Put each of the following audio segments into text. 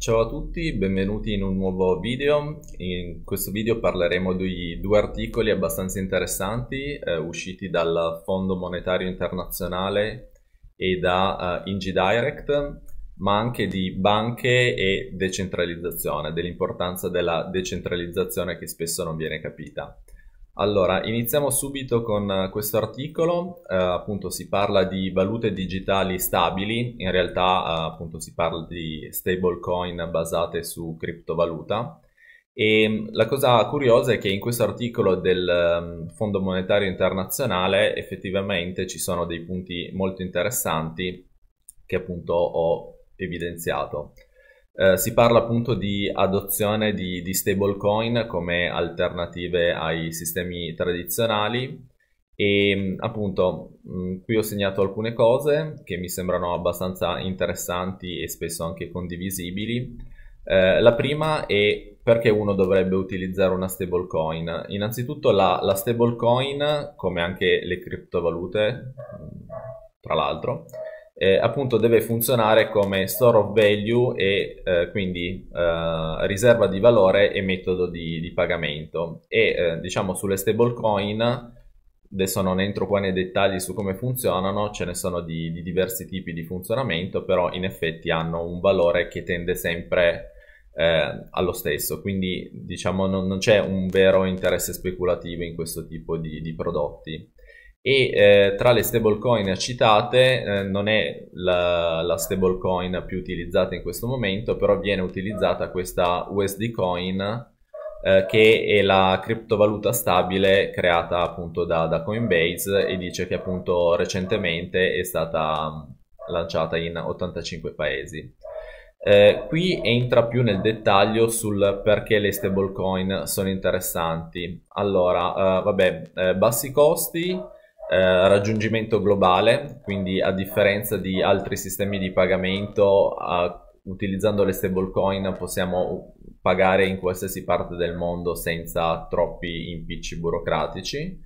Ciao a tutti, benvenuti in un nuovo video. In questo video parleremo di due articoli abbastanza interessanti eh, usciti dal Fondo Monetario Internazionale e da uh, eh, Ingidirect, ma anche di banche e decentralizzazione, dell'importanza della decentralizzazione che spesso non viene capita. Allora, iniziamo subito con eh, questo articolo, eh, appunto si parla di valute digitali stabili, in realtà eh, appunto si parla di stablecoin basate su criptovaluta e mm, la cosa curiosa è che in questo articolo del mm, Fondo Monetario Internazionale effettivamente ci sono dei punti molto interessanti che appunto ho evidenziato eh, si parla appunto di adozione di, di stablecoin come alternative ai sistemi tradizionali e mm, appunto mh, mm, qui ho segnato alcune cose che mi sembrano abbastanza interessanti e spesso anche condivisibili. Eh, la prima è perché uno dovrebbe utilizzare una stablecoin. Innanzitutto la, la stablecoin, come anche le criptovalute, mm, tra l'altro, eh, appunto deve funzionare come store of value e eh, quindi eh, riserva di valore e metodo di, di pagamento e eh, diciamo sulle stablecoin adesso non entro qua nei dettagli su come funzionano ce ne sono di, di diversi tipi di funzionamento però in effetti hanno un valore che tende sempre eh, allo stesso quindi diciamo non, non c'è un vero interesse speculativo in questo tipo di, di prodotti e eh, tra le stablecoin citate eh, non è la, la stablecoin più utilizzata in questo momento, però viene utilizzata questa USD coin eh, che è la criptovaluta stabile creata appunto da, da, Coinbase e dice che appunto recentemente è stata mm, lanciata in 85 paesi. Eh, qui entra più nel dettaglio sul perché le stablecoin sono interessanti. Allora, eh, vabbè, eh, bassi costi, eh, raggiungimento globale, quindi a differenza di altri sistemi di pagamento, a, utilizzando le stablecoin possiamo pagare in qualsiasi parte del mondo senza troppi impicci burocratici.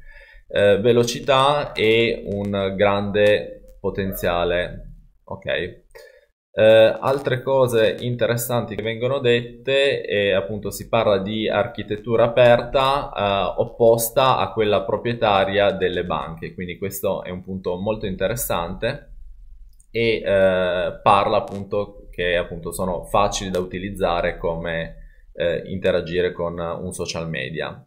Eh, velocità e un grande potenziale. Ok. Eh, altre cose interessanti che vengono dette, è, appunto si parla di architettura aperta eh, opposta a quella proprietaria delle banche, quindi questo è un punto molto interessante e eh, parla appunto che appunto sono facili da utilizzare come eh, interagire con un social media.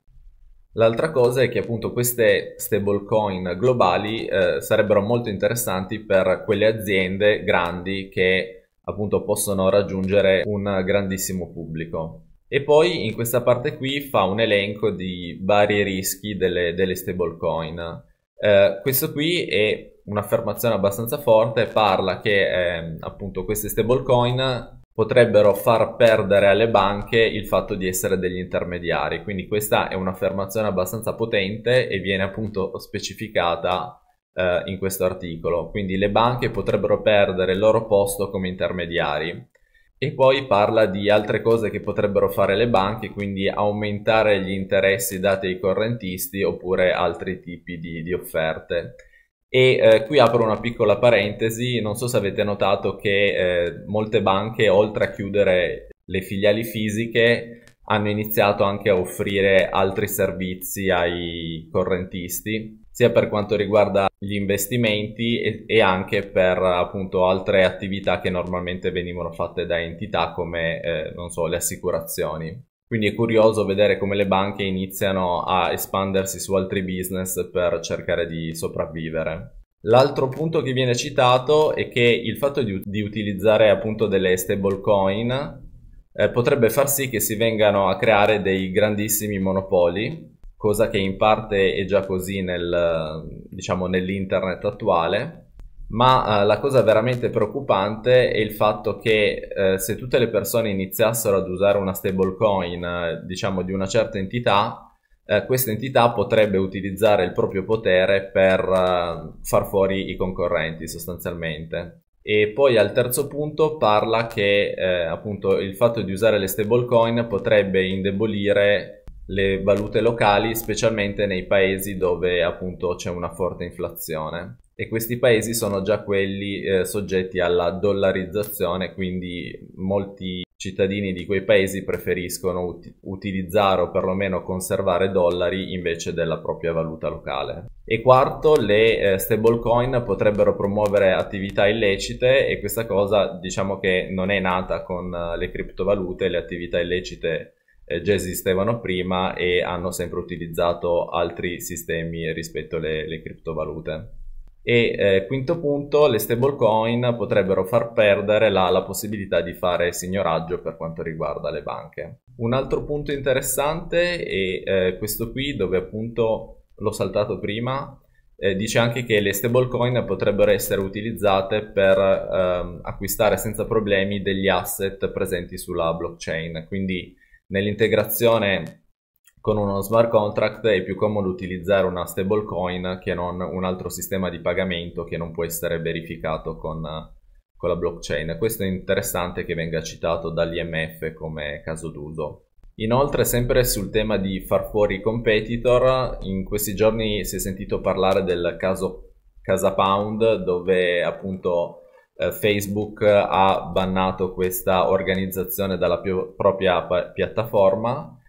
L'altra cosa è che appunto queste stablecoin globali eh, sarebbero molto interessanti per quelle aziende grandi che appunto possono raggiungere un grandissimo pubblico. E poi in questa parte qui fa un elenco di vari rischi delle, delle stablecoin. Eh, questo qui è un'affermazione abbastanza forte, parla che eh, appunto queste stablecoin potrebbero far perdere alle banche il fatto di essere degli intermediari. Quindi questa è un'affermazione abbastanza potente e viene appunto specificata eh, in questo articolo. Quindi le banche potrebbero perdere il loro posto come intermediari. E poi parla di altre cose che potrebbero fare le banche, quindi aumentare gli interessi dati ai correntisti oppure altri tipi di, di offerte. E eh, qui apro una piccola parentesi, non so se avete notato che eh, molte banche, oltre a chiudere le filiali fisiche, hanno iniziato anche a offrire altri servizi ai correntisti, sia per quanto riguarda gli investimenti e, e anche per appunto altre attività che normalmente venivano fatte da entità come, eh, non so, le assicurazioni. Quindi è curioso vedere come le banche iniziano a espandersi su altri business per cercare di sopravvivere. L'altro punto che viene citato è che il fatto di, di utilizzare appunto delle stablecoin eh, potrebbe far sì che si vengano a creare dei grandissimi monopoli, cosa che in parte è già così nel, diciamo, nell'internet attuale, ma eh, la cosa veramente preoccupante è il fatto che eh, se tutte le persone iniziassero ad usare una stablecoin, eh, diciamo di una certa entità, eh, questa entità potrebbe utilizzare il proprio potere per eh, far fuori i concorrenti sostanzialmente. E poi al terzo punto parla che eh, appunto il fatto di usare le stablecoin potrebbe indebolire le valute locali, specialmente nei paesi dove appunto c'è una forte inflazione e questi paesi sono già quelli eh, soggetti alla dollarizzazione, quindi molti cittadini di quei paesi preferiscono ut- utilizzare o perlomeno conservare dollari invece della propria valuta locale. E quarto, le eh, stablecoin potrebbero promuovere attività illecite e questa cosa diciamo che non è nata con eh, le criptovalute, le attività illecite eh, già esistevano prima e hanno sempre utilizzato altri sistemi rispetto alle criptovalute. E eh, quinto punto, le stablecoin potrebbero far perdere la, la, possibilità di fare signoraggio per quanto riguarda le banche. Un altro punto interessante è eh, questo qui dove appunto l'ho saltato prima, eh, dice anche che le stablecoin potrebbero essere utilizzate per ehm, acquistare senza problemi degli asset presenti sulla blockchain, quindi nell'integrazione con uno smart contract è più comodo utilizzare una stablecoin che non un altro sistema di pagamento che non può essere verificato con, con la blockchain. Questo è interessante che venga citato dall'IMF come caso d'uso. Inoltre, sempre sul tema di far fuori i competitor, in questi giorni si è sentito parlare del caso Casa Pound, dove appunto eh, Facebook ha bannato questa organizzazione dalla propria piattaforma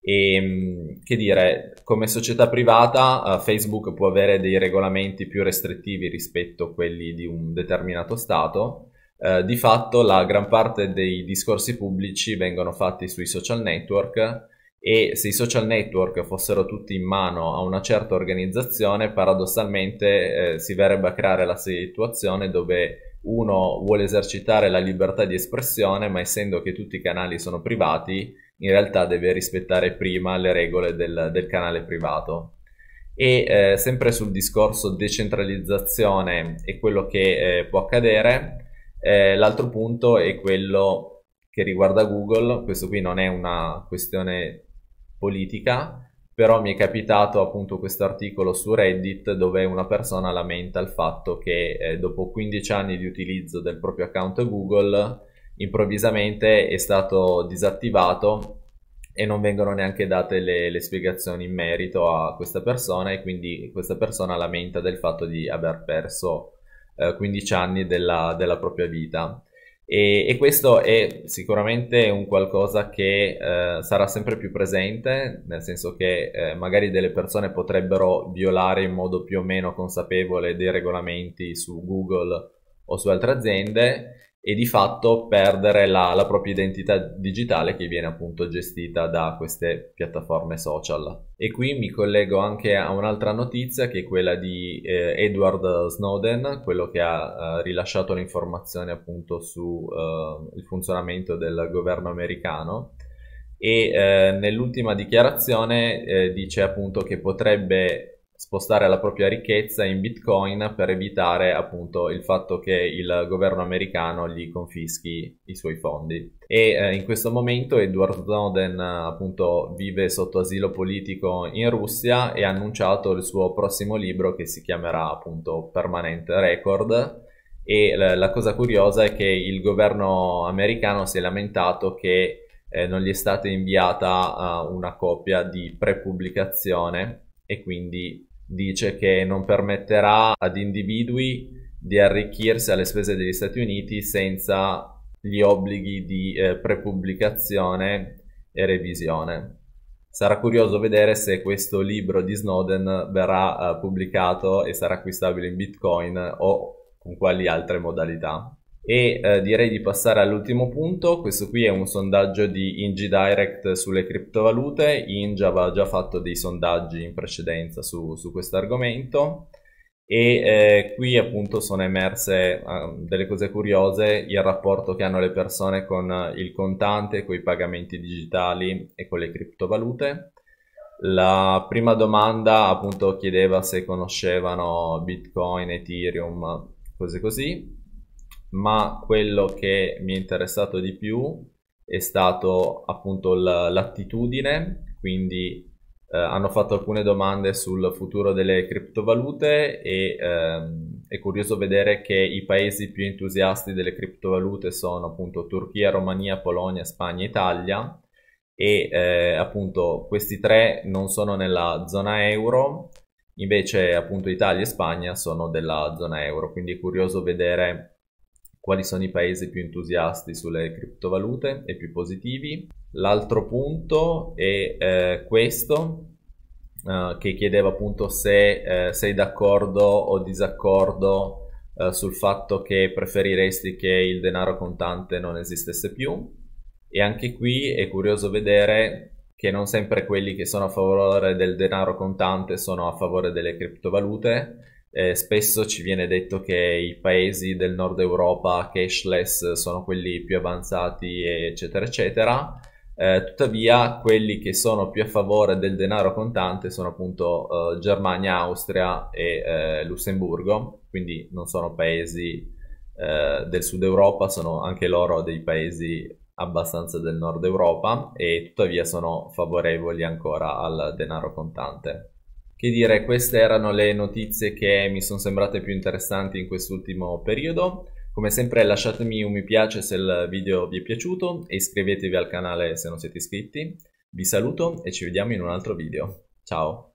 e che dire, come società privata eh, Facebook può avere dei regolamenti più restrittivi rispetto a quelli di un determinato Stato. Eh, di fatto la gran parte dei discorsi pubblici vengono fatti sui social network e se i social network fossero tutti in mano a una certa organizzazione, paradossalmente eh, si verrebbe a creare la situazione dove uno vuole esercitare la libertà di espressione, ma essendo che tutti i canali sono privati, in realtà deve rispettare prima le regole del, del canale privato. E eh, sempre sul discorso decentralizzazione e quello che eh, può accadere, eh, l'altro punto è quello che riguarda Google, questo qui non è una questione politica, però mi è capitato appunto questo articolo su Reddit dove una persona lamenta il fatto che eh, dopo 15 anni di utilizzo del proprio account Google improvvisamente è stato disattivato e non vengono neanche date le, le, spiegazioni in merito a questa persona e quindi questa persona lamenta del fatto di aver perso eh, 15 anni della, della propria vita. E, e, questo è sicuramente un qualcosa che eh, sarà sempre più presente, nel senso che eh, magari delle persone potrebbero violare in modo più o meno consapevole dei regolamenti su Google o su altre aziende e di fatto perdere la, la propria identità digitale che viene appunto gestita da queste piattaforme social. E qui mi collego anche a un'altra notizia che è quella di eh, Edward Snowden, quello che ha eh, rilasciato le informazioni appunto sul eh, funzionamento del governo americano e eh, nell'ultima dichiarazione eh, dice appunto che potrebbe spostare la propria ricchezza in bitcoin per evitare appunto il fatto che il governo americano gli confischi i suoi fondi. E eh, in questo momento Edward Snowden appunto vive sotto asilo politico in Russia e ha annunciato il suo prossimo libro che si chiamerà appunto Permanent Record e la, eh, la cosa curiosa è che il governo americano si è lamentato che eh, non gli è stata inviata uh, una copia di prepubblicazione e quindi dice che non permetterà ad individui di arricchirsi alle spese degli Stati Uniti senza gli obblighi di eh, prepubblicazione e revisione. Sarà curioso vedere se questo libro di Snowden verrà eh, pubblicato e sarà acquistabile in Bitcoin o con quali altre modalità. E eh, direi di passare all'ultimo punto, questo qui è un sondaggio di Ingi Direct sulle criptovalute, Inge aveva già fatto dei sondaggi in precedenza su, su questo argomento e eh, qui appunto sono emerse eh, delle cose curiose, il rapporto che hanno le persone con il contante, con i pagamenti digitali e con le criptovalute. La prima domanda appunto chiedeva se conoscevano Bitcoin, Ethereum, cose così, ma quello che mi è interessato di più è stato appunto l'attitudine, quindi eh, hanno fatto alcune domande sul futuro delle criptovalute e ehm, è curioso vedere che i paesi più entusiasti delle criptovalute sono appunto Turchia, Romania, Polonia, Spagna, Italia e eh, appunto questi tre non sono nella zona euro, invece appunto Italia e Spagna sono della zona euro, quindi è curioso vedere quali sono i paesi più entusiasti sulle criptovalute e più positivi. L'altro punto è eh, questo, eh, che chiedeva appunto se eh, sei d'accordo o disaccordo eh, sul fatto che preferiresti che il denaro contante non esistesse più. E anche qui è curioso vedere che non sempre quelli che sono a favore del denaro contante sono a favore delle criptovalute eh, spesso ci viene detto che i paesi del nord Europa cashless sono quelli più avanzati, eccetera, eccetera. Eh, tuttavia, quelli che sono più a favore del denaro contante sono appunto eh, Germania, Austria e eh, Lussemburgo, quindi non sono paesi eh, del sud Europa, sono anche loro dei paesi abbastanza del nord Europa e tuttavia sono favorevoli ancora al denaro contante. Che dire, queste erano le notizie che mi sono sembrate più interessanti in quest'ultimo periodo. Come sempre lasciatemi un mi piace se il video vi è piaciuto e iscrivetevi al canale se non siete iscritti. Vi saluto e ci vediamo in un altro video. Ciao!